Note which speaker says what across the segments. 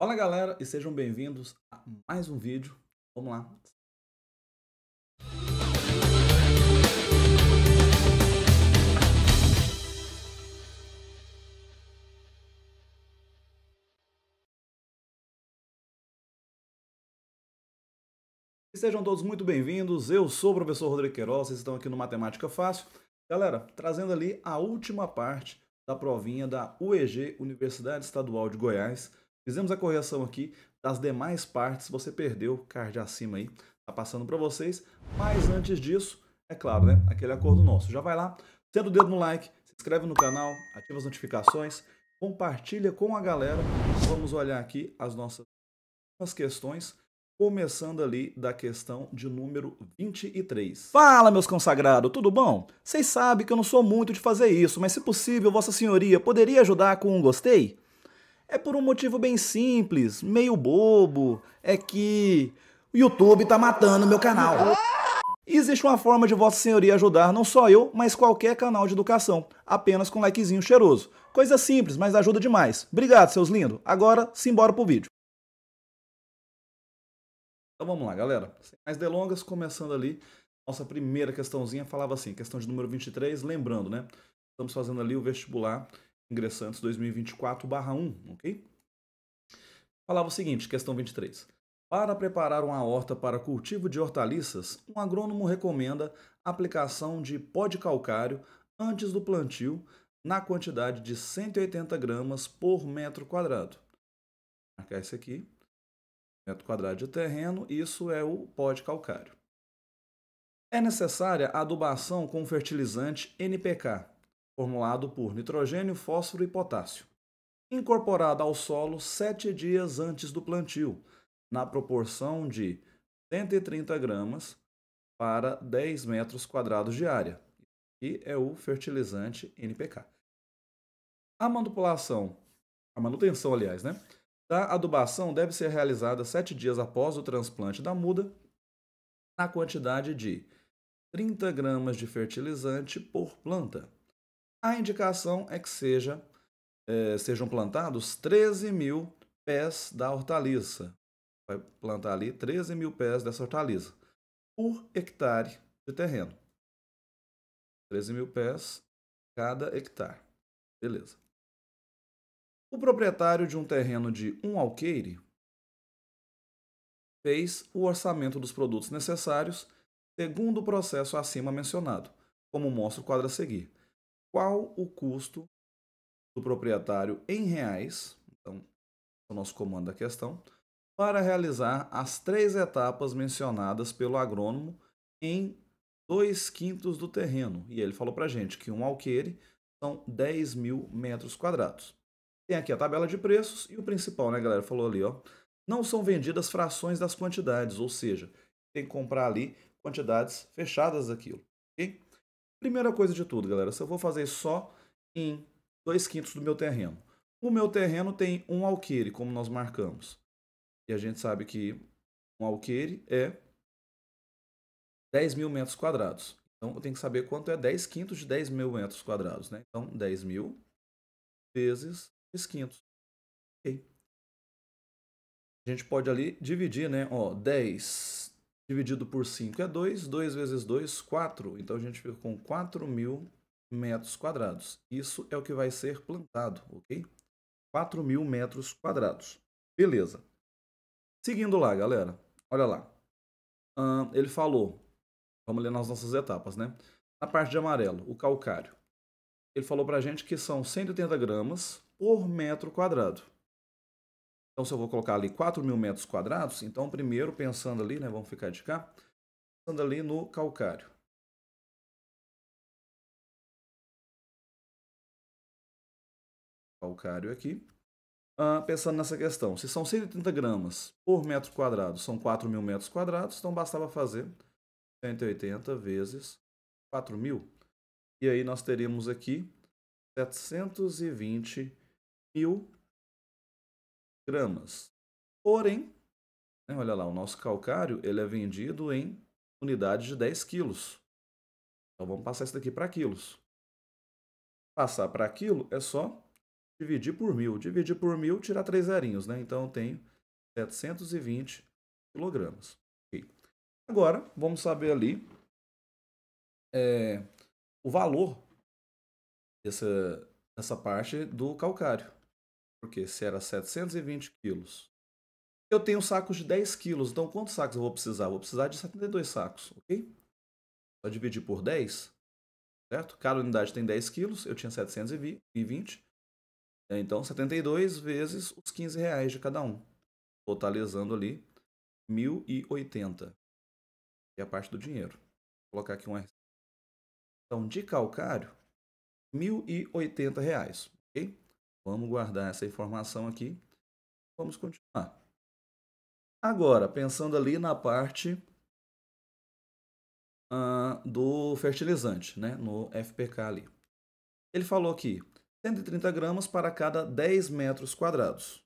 Speaker 1: Fala galera e sejam bem-vindos a mais um vídeo. Vamos lá. E sejam todos muito bem-vindos. Eu sou o professor Rodrigo Queiroz, vocês estão aqui no Matemática Fácil. Galera, trazendo ali a última parte da provinha da UEG, Universidade Estadual de Goiás, Fizemos a correção aqui das demais partes, você perdeu card acima aí, tá passando para vocês. Mas antes disso, é claro, né? Aquele acordo nosso. Já vai lá, senta o dedo no like, se inscreve no canal, ativa as notificações, compartilha com a galera. Vamos olhar aqui as nossas questões começando ali da questão de número 23. Fala, meus consagrados, tudo bom? Vocês sabem que eu não sou muito de fazer isso, mas se possível, Vossa Senhoria poderia ajudar com um gostei? É por um motivo bem simples, meio bobo, é que o YouTube tá matando meu canal. Existe uma forma de Vossa Senhoria ajudar não só eu, mas qualquer canal de educação, apenas com um likezinho cheiroso. Coisa simples, mas ajuda demais. Obrigado, seus lindos. Agora, simbora pro vídeo. Então vamos lá, galera. Sem mais delongas, começando ali, nossa primeira questãozinha falava assim, questão de número 23, lembrando, né? Estamos fazendo ali o vestibular ingressantes 2024-1, ok? Falava o seguinte, questão 23. Para preparar uma horta para cultivo de hortaliças, um agrônomo recomenda a aplicação de pó de calcário antes do plantio na quantidade de 180 gramas por metro quadrado. Vou marcar esse aqui. Metro quadrado de terreno, isso é o pó de calcário. É necessária a adubação com fertilizante NPK, formulado por nitrogênio, fósforo e potássio, incorporada ao solo sete dias antes do plantio, na proporção de 130 gramas para 10 metros quadrados de área, que é o fertilizante NPK. A manipulação, a manutenção, aliás, né, da adubação deve ser realizada sete dias após o transplante da muda, na quantidade de 30 gramas de fertilizante por planta a indicação é que seja, é, sejam plantados 13 mil pés da hortaliça. Vai plantar ali 13 mil pés dessa hortaliça por hectare de terreno. 13 mil pés cada hectare. Beleza. O proprietário de um terreno de um alqueire fez o orçamento dos produtos necessários segundo o processo acima mencionado, como mostra o quadro a seguir qual o custo do proprietário em reais, então é o nosso comando da questão, para realizar as três etapas mencionadas pelo agrônomo em dois quintos do terreno. E ele falou para a gente que um alqueire são 10 mil metros quadrados. Tem aqui a tabela de preços e o principal, né, galera? Falou ali, ó. Não são vendidas frações das quantidades, ou seja, tem que comprar ali quantidades fechadas daquilo. Okay? Primeira coisa de tudo, galera, se eu vou fazer só em 2 quintos do meu terreno. O meu terreno tem um alqueire, como nós marcamos. E a gente sabe que um alqueire é 10 mil metros quadrados. Então, eu tenho que saber quanto é 10 quintos de 10 mil metros quadrados. Né? Então, 10 mil vezes 2 quintos. Ok. A gente pode ali dividir, né? Ó, 10 dividido por 5 é 2, 2 vezes 2, 4. Então a gente fica com 4 mil metros quadrados. Isso é o que vai ser plantado, ok? 4 mil metros quadrados. Beleza. Seguindo lá, galera. Olha lá. Hum, ele falou, vamos ler nas nossas etapas, né? Na parte de amarelo, o calcário. Ele falou para a gente que são 180 gramas por metro quadrado. Então, se eu vou colocar ali 4 mil metros quadrados, então primeiro pensando ali, né, vamos ficar de cá, pensando ali no calcário. Calcário aqui. Ah, pensando nessa questão, se são 130 gramas por metro quadrado, são 4 mil metros quadrados, então bastava fazer 180 vezes 4 mil. E aí nós teríamos aqui 720 mil gramas. Porém, né, olha lá, o nosso calcário ele é vendido em unidades de 10 quilos. Então vamos passar isso daqui para quilos. Passar para quilo é só dividir por mil. Dividir por mil, tirar três zerinhos, né? Então eu tenho 720 quilogramas. Okay. Agora, vamos saber ali é, o valor dessa, dessa parte do calcário. Porque se era 720 quilos, eu tenho sacos de 10 quilos. Então, quantos sacos eu vou precisar? Vou precisar de 72 sacos, ok? Só dividir por 10, certo? Cada unidade tem 10 quilos, eu tinha 720. Então, 72 vezes os 15 reais de cada um. Totalizando ali 1.080. E é a parte do dinheiro. Vou colocar aqui um R. Então, de calcário, R$ 1.080, ok? Vamos guardar essa informação aqui. Vamos continuar. Agora, pensando ali na parte ah, do fertilizante, né? no FPK ali. Ele falou aqui, 130 gramas para cada 10 metros quadrados.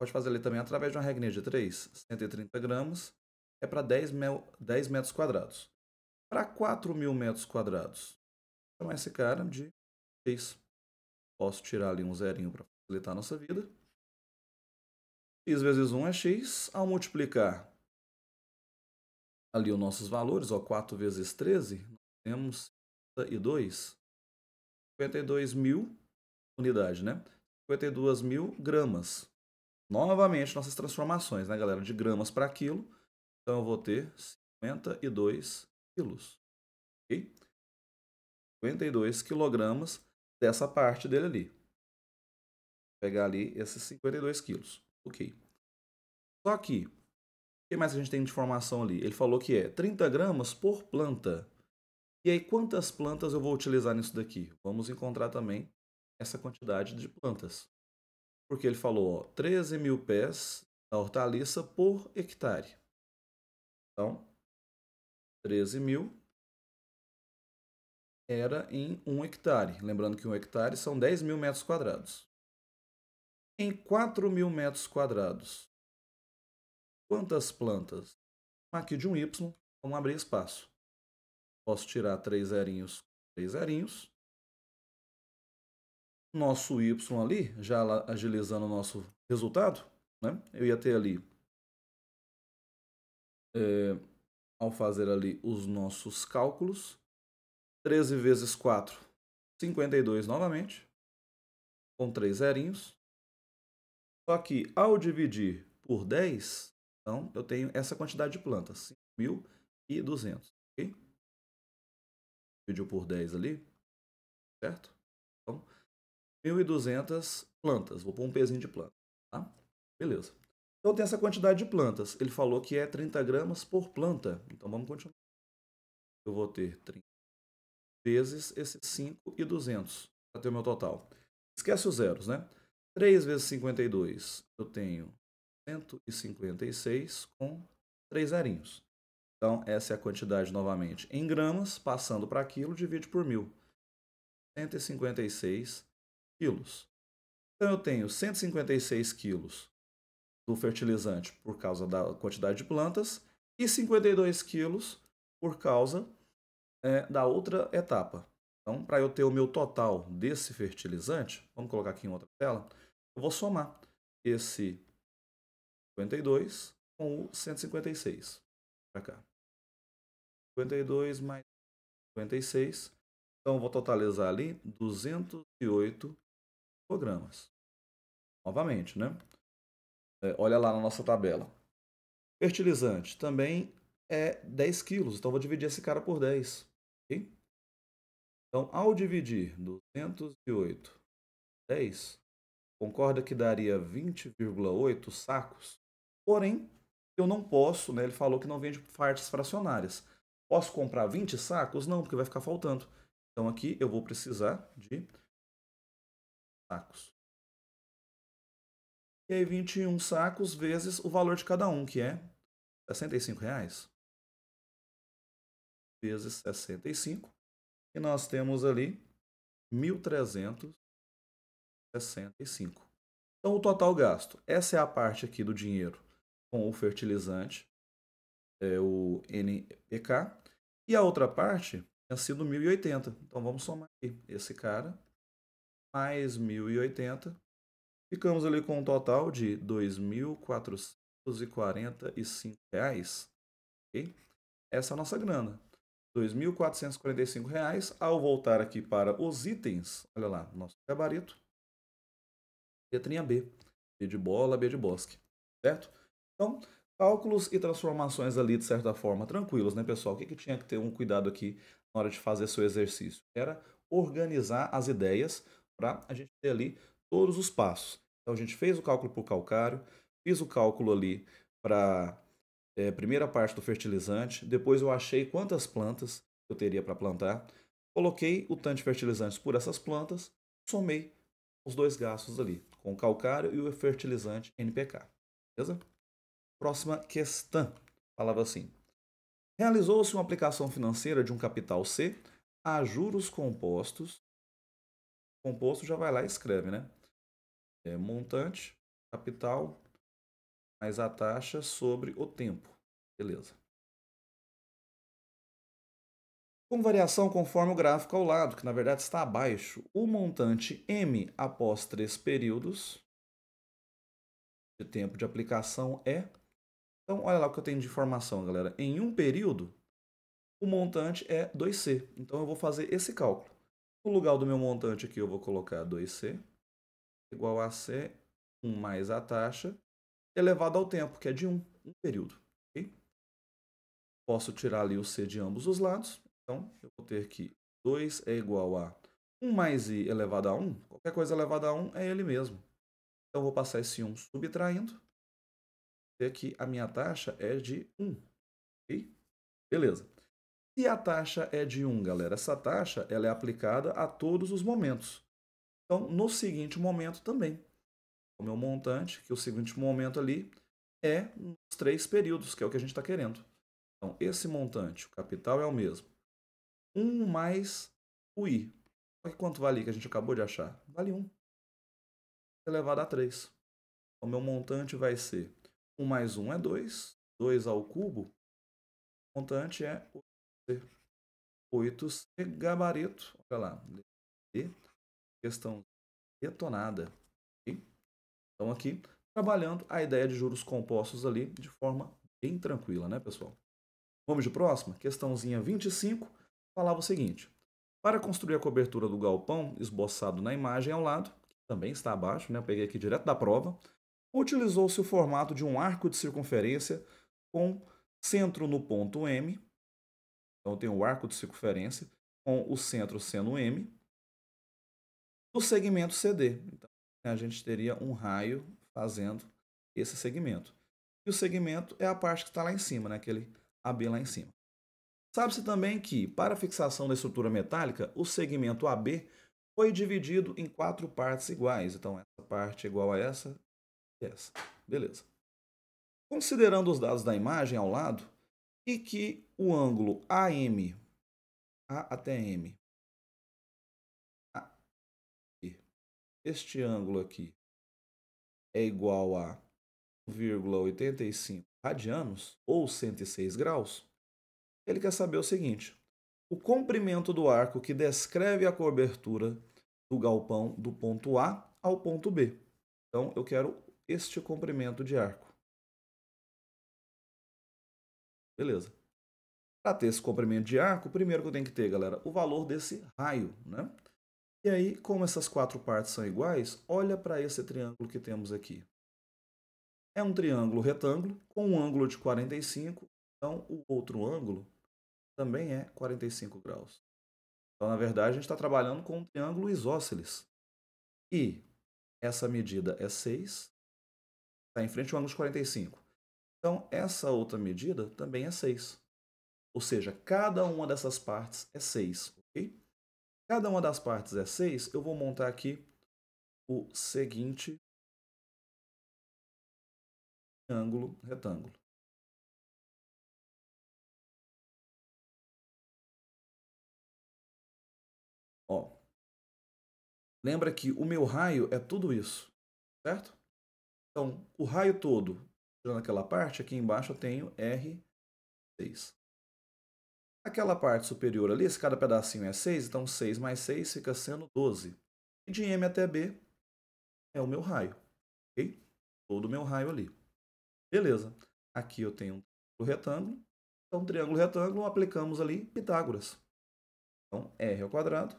Speaker 1: Pode fazer ali também através de uma regrinha de 3. 130 gramas é para 10, mel, 10 metros quadrados. Para 4 mil metros quadrados, chamar esse cara de 6. Posso tirar ali um zerinho para facilitar a nossa vida. x vezes 1 é x. Ao multiplicar ali os nossos valores, ó, 4 vezes 13, temos 52. 52 mil unidade, né? 52 mil gramas. Novamente, nossas transformações, né, galera? De gramas para quilo. Então, eu vou ter 52 quilos. Ok? 52 quilogramas dessa parte dele ali. Vou pegar ali esses 52 quilos. Ok. Só que, o que mais a gente tem de informação ali? Ele falou que é 30 gramas por planta. E aí, quantas plantas eu vou utilizar nisso daqui? Vamos encontrar também essa quantidade de plantas. Porque ele falou ó, 13 mil pés da hortaliça por hectare. Então, 13 mil era em 1 hectare. Lembrando que 1 hectare são 10 mil metros quadrados. Em 4 mil metros quadrados, quantas plantas? Aqui de um Y, vamos abrir espaço. Posso tirar três zerinhos, três zerinhos. Nosso Y ali, já agilizando o nosso resultado, né? eu ia ter ali, é, ao fazer ali os nossos cálculos, 13 vezes 4, 52 novamente, com três zerinhos. Só que ao dividir por 10, então eu tenho essa quantidade de plantas, 5.200. Okay? Dividiu por 10 ali, certo? Então, 1.200 plantas. Vou pôr um pezinho de planta, tá? Beleza. Então tem essa quantidade de plantas. Ele falou que é 30 gramas por planta. Então vamos continuar. Eu vou ter 30 vezes esses 5 e 200 para ter o meu total. Esquece os zeros, né? 3 vezes 52, eu tenho 156 com 3 zerinhos. Então, essa é a quantidade novamente em gramas, passando para quilo, divide por mil. 156 quilos. Então, eu tenho 156 quilos do fertilizante por causa da quantidade de plantas e 52 quilos por causa é, da outra etapa. Então, para eu ter o meu total desse fertilizante, vamos colocar aqui em outra tela, eu vou somar esse 52 com o 156 para cá. 52 mais 56. Então, vou totalizar ali 208 programas. Novamente, né? É, olha lá na nossa tabela. Fertilizante também é 10 quilos, então vou dividir esse cara por 10. Então, ao dividir 208 10, concorda que daria 20,8 sacos? Porém, eu não posso, né? Ele falou que não vende partes fracionárias. Posso comprar 20 sacos? Não, porque vai ficar faltando. Então aqui eu vou precisar de sacos. E aí 21 sacos vezes o valor de cada um, que é R$ 65 reais vezes 65, e nós temos ali 1.365. Então, o total gasto. Essa é a parte aqui do dinheiro com o fertilizante, é o NPK. E a outra parte tem é sido 1.080. Então, vamos somar aqui. Esse cara mais 1.080. Ficamos ali com um total de R$ 2.445. Okay? Essa é a nossa grana. 2.445 reais. Ao voltar aqui para os itens, olha lá, nosso gabarito, letrinha B, B de bola, B de bosque, certo? Então, cálculos e transformações ali, de certa forma, tranquilos, né, pessoal? O que, que tinha que ter um cuidado aqui na hora de fazer seu exercício? Era organizar as ideias para a gente ter ali todos os passos. Então, a gente fez o cálculo por calcário, fiz o cálculo ali para é, primeira parte do fertilizante, depois eu achei quantas plantas eu teria para plantar, coloquei o tanto de fertilizantes por essas plantas, somei os dois gastos ali, com o calcário e o fertilizante NPK. Beleza? Próxima questão. Falava assim: Realizou-se uma aplicação financeira de um capital C a juros compostos. Composto já vai lá e escreve, né? É, montante, capital mais a taxa sobre o tempo. Beleza. Com variação conforme o gráfico ao lado, que na verdade está abaixo, o montante M após três períodos de tempo de aplicação é. Então, olha lá o que eu tenho de informação, galera. Em um período, o montante é 2C. Então, eu vou fazer esse cálculo. No lugar do meu montante aqui, eu vou colocar 2C igual a C1 mais a taxa elevado ao tempo, que é de 1, um período. Okay? Posso tirar ali o C de ambos os lados. Então, eu vou ter que 2 é igual a 1 mais i elevado a 1. Qualquer coisa elevada a 1 é ele mesmo. Então, eu vou passar esse 1 subtraindo. Vou ter que a minha taxa é de 1. Okay? Beleza. E a taxa é de 1, galera. Essa taxa ela é aplicada a todos os momentos. Então, no seguinte momento também o meu montante, que o seguinte momento ali é nos três períodos, que é o que a gente está querendo. Então, esse montante, o capital é o mesmo. 1 um mais o I. Olha quanto vale que a gente acabou de achar? Vale 1. Um. Elevado a 3. O então, meu montante vai ser 1 um mais 1 é 2. 2 ao cubo. O montante é 8C. 8C gabarito. Olha lá. E questão detonada. Então aqui, trabalhando a ideia de juros compostos ali de forma bem tranquila, né, pessoal? Vamos de próxima? Questãozinha 25, falava o seguinte. Para construir a cobertura do galpão, esboçado na imagem ao lado, que também está abaixo, né, eu peguei aqui direto da prova, utilizou-se o formato de um arco de circunferência com centro no ponto M, então tem o arco de circunferência, com o centro sendo M, do segmento CD. Então, né, a gente teria um raio fazendo esse segmento. E o segmento é a parte que está lá em cima, né? aquele AB lá em cima. Sabe-se também que, para a fixação da estrutura metálica, o segmento AB foi dividido em quatro partes iguais. Então, essa parte é igual a essa e essa. Beleza. Considerando os dados da imagem ao lado, e que o ângulo AM, A até M, este ângulo aqui é igual a 1,85 radianos, ou 106 graus, ele quer saber o seguinte: o comprimento do arco que descreve a cobertura do galpão do ponto A ao ponto B. Então, eu quero este comprimento de arco. Beleza. Para ter esse comprimento de arco, primeiro que eu tenho que ter, galera, o valor desse raio, né? E aí, como essas quatro partes são iguais, olha para esse triângulo que temos aqui. É um triângulo retângulo com um ângulo de 45, então o outro ângulo também é 45 graus. Então, na verdade, a gente está trabalhando com um triângulo isósceles. E essa medida é 6, está em frente ao ângulo de 45. Então, essa outra medida também é 6. Ou seja, cada uma dessas partes é 6, ok? cada uma das partes é 6, eu vou montar aqui o seguinte ângulo retângulo. Ó, lembra que o meu raio é tudo isso, certo? Então, o raio todo, tirando aquela parte, aqui embaixo eu tenho R6. Aquela parte superior ali, se cada pedacinho é 6, então 6 mais 6 fica sendo 12. E de M até B é o meu raio, ok? Todo o meu raio ali. Beleza. Aqui eu tenho um retângulo. Então, triângulo retângulo, aplicamos ali Pitágoras. Então, R ao quadrado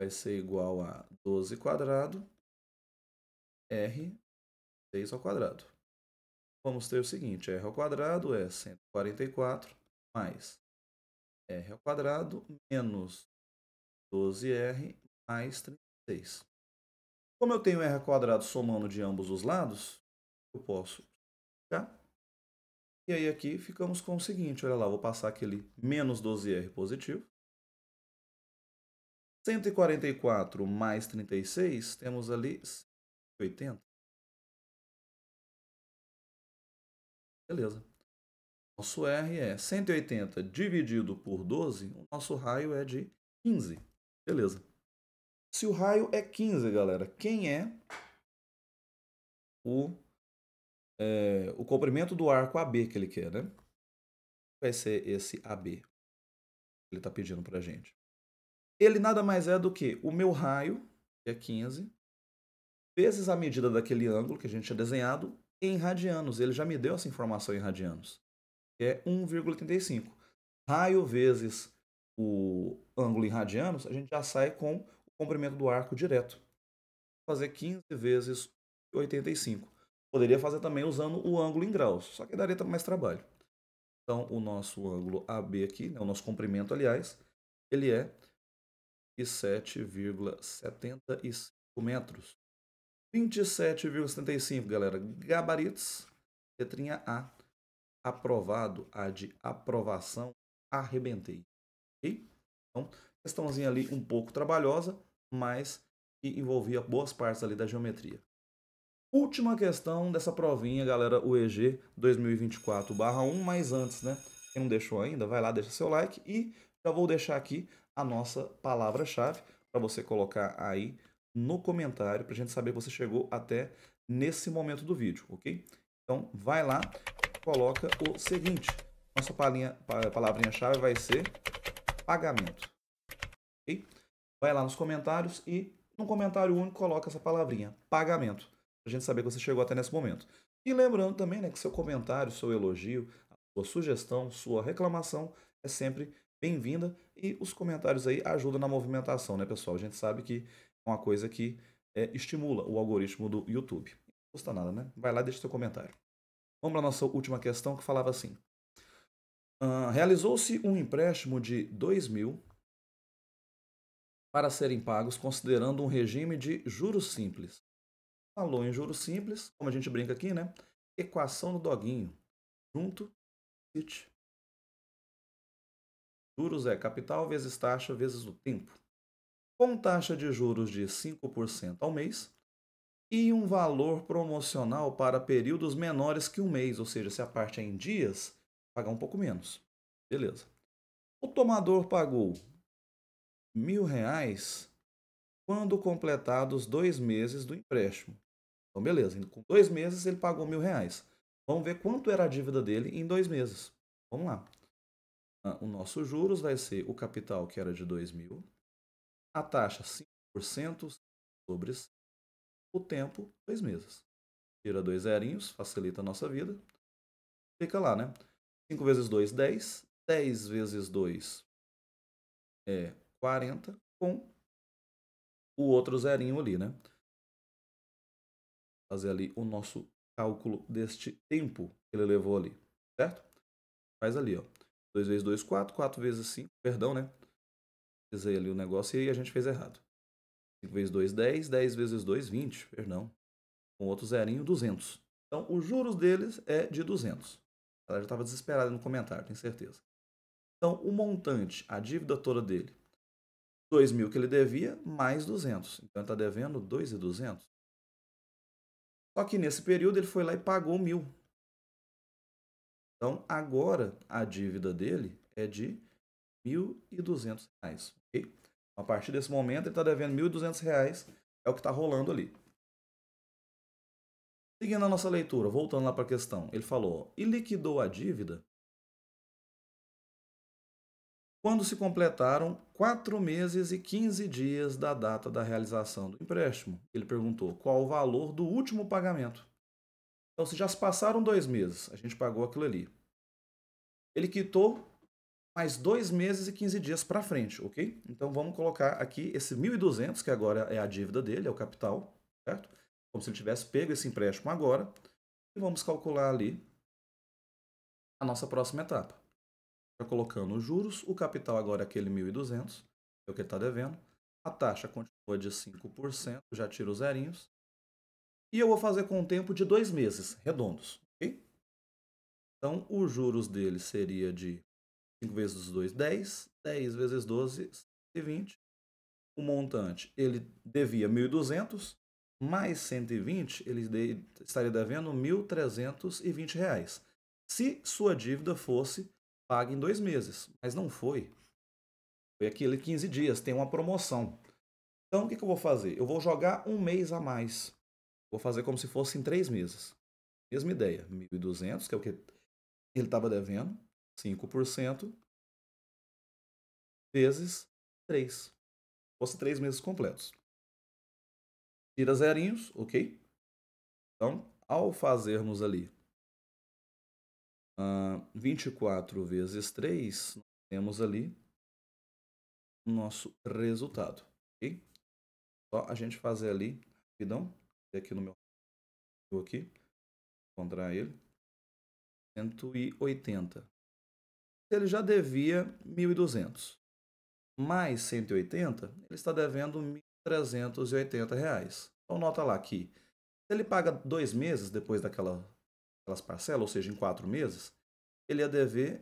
Speaker 1: vai ser igual a 12 quadrado R 6 ao quadrado vamos ter o seguinte, r ao quadrado é 144 mais r ao quadrado menos 12r mais 36. Como eu tenho r ao quadrado somando de ambos os lados, eu posso ficar. E aí aqui ficamos com o seguinte, olha lá, vou passar aquele menos 12r positivo. 144 mais 36, temos ali 80. Beleza. Nosso R é 180 dividido por 12, o nosso raio é de 15. Beleza. Se o raio é 15, galera, quem é o, é, o comprimento do arco AB que ele quer, né? Vai ser esse AB que ele está pedindo para a gente. Ele nada mais é do que o meu raio, que é 15, vezes a medida daquele ângulo que a gente tinha desenhado, em radianos. Ele já me deu essa informação em radianos. É 1,35. Raio vezes o ângulo em radianos, a gente já sai com o comprimento do arco direto. Vou fazer 15 vezes 85. Poderia fazer também usando o ângulo em graus, só que daria mais trabalho. Então, o nosso ângulo AB aqui, né, o nosso comprimento, aliás, ele é 7,75 metros. 27,75, galera. Gabaritos, letrinha A. Aprovado, A de aprovação, arrebentei. Ok? Então, questãozinha ali um pouco trabalhosa, mas que envolvia boas partes ali da geometria. Última questão dessa provinha, galera, o EG 2024-1, mas antes, né? Quem não deixou ainda, vai lá, deixa seu like e já vou deixar aqui a nossa palavra-chave para você colocar aí no comentário para a gente saber que você chegou até nesse momento do vídeo, ok? Então vai lá, coloca o seguinte. Nossa palinha, palavrinha-chave vai ser pagamento. ok? Vai lá nos comentários e num comentário único coloca essa palavrinha, pagamento, para a gente saber que você chegou até nesse momento. E lembrando também né, que seu comentário, seu elogio, sua sugestão, sua reclamação é sempre bem-vinda e os comentários aí ajudam na movimentação, né, pessoal? A gente sabe que uma coisa que é, estimula o algoritmo do YouTube. Não custa nada, né? Vai lá e deixa seu comentário. Vamos para a nossa última questão que falava assim. Uh, Realizou-se um empréstimo de 2 mil para serem pagos considerando um regime de juros simples. Falou em juros simples, como a gente brinca aqui, né? Equação do doguinho. Junto, Juros é capital vezes taxa vezes o tempo com taxa de juros de 5% ao mês e um valor promocional para períodos menores que um mês, ou seja, se a parte é em dias, pagar um pouco menos. Beleza. O tomador pagou mil reais quando completados dois meses do empréstimo. Então, beleza, com dois meses ele pagou mil reais. Vamos ver quanto era a dívida dele em dois meses. Vamos lá. Ah, o nosso juros vai ser o capital que era de dois mil a taxa 5% sobre o tempo, dois meses. Tira dois zerinhos, facilita a nossa vida. Fica lá, né? 5 vezes 2, 10. 10 vezes 2 é 40, com o outro zerinho ali, né? Fazer ali o nosso cálculo deste tempo que ele levou ali, certo? Faz ali, ó. 2 vezes 2, 4. 4 vezes 5, perdão, né? pesquisei ali o negócio e a gente fez errado. 5 vezes 2, 10. 10 vezes 2, 20. Perdão. Com outro zerinho, 200. Então, os juros deles é de 200. Ela já estava desesperada no comentário, tenho certeza. Então, o montante, a dívida toda dele, 2 mil que ele devia, mais 200. Então, ele está devendo 2,200. Só que nesse período ele foi lá e pagou mil. Então, agora a dívida dele é de 1.200 reais. A partir desse momento, ele está devendo R$ 1.200, é o que está rolando ali. Seguindo a nossa leitura, voltando lá para a questão, ele falou: e liquidou a dívida quando se completaram 4 meses e 15 dias da data da realização do empréstimo. Ele perguntou qual o valor do último pagamento. Então, se já se passaram dois meses, a gente pagou aquilo ali. Ele quitou mais dois meses e 15 dias para frente, ok? Então vamos colocar aqui esse 1.200, que agora é a dívida dele, é o capital, certo? Como se ele tivesse pego esse empréstimo agora. E vamos calcular ali a nossa próxima etapa. Já tá colocando os juros, o capital agora é aquele 1.200, é o que ele está devendo. A taxa continua de 5%, já tiro os zerinhos. E eu vou fazer com um tempo de dois meses, redondos, ok? Então, os juros dele seria de 5 vezes 2, 10. 10 vezes 12, 120. O montante, ele devia 1.200, mais 120, ele de, estaria devendo 1.320 reais. Se sua dívida fosse paga em dois meses, mas não foi. Foi aquele 15 dias, tem uma promoção. Então, o que, que eu vou fazer? Eu vou jogar um mês a mais. Vou fazer como se fosse em três meses. Mesma ideia, 1.200, que é o que ele estava devendo, 5% vezes 3. Fosse 3 meses completos. Tira zerinhos, ok? Então, ao fazermos ali uh, ah, 24 vezes 3, temos ali o nosso resultado, ok? Só a gente fazer ali, rapidão, aqui no meu aqui, encontrar ele, 180 ele já devia 1.200. Mais 180, ele está devendo R$ reais. Então, nota lá que se ele paga dois meses depois daquela, daquelas parcelas, ou seja, em quatro meses, ele ia dever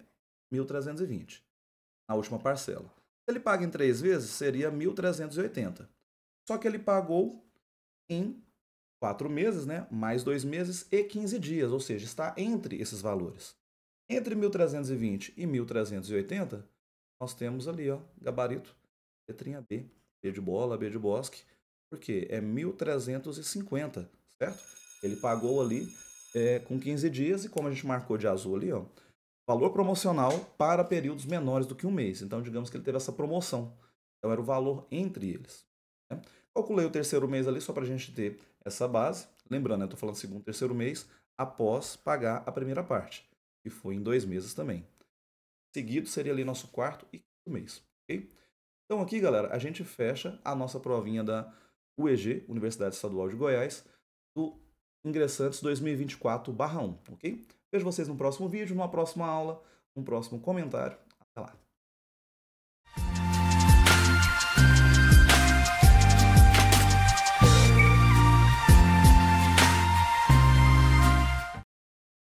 Speaker 1: 1.320 na última parcela. Se ele paga em três vezes, seria 1.380. Só que ele pagou em quatro meses, né? mais dois meses e 15 dias, ou seja, está entre esses valores. Entre 1320 e 1380, nós temos ali, ó, gabarito, letrinha B, B de bola, B de bosque, porque é 1350, certo? Ele pagou ali é, com 15 dias e como a gente marcou de azul ali, ó, valor promocional para períodos menores do que um mês. Então, digamos que ele teve essa promoção. Então, era o valor entre eles. Né? Calculei o terceiro mês ali só para a gente ter essa base. Lembrando, né, eu estou falando segundo, terceiro mês, após pagar a primeira parte que foi em dois meses também. Seguido seria ali nosso quarto e quinto mês, Então aqui, galera, a gente fecha a nossa provinha da UEG, Universidade Estadual de Goiás, do Ingressantes 2024-1, ok? Vejo vocês no próximo vídeo, numa próxima aula, num próximo comentário. Até lá!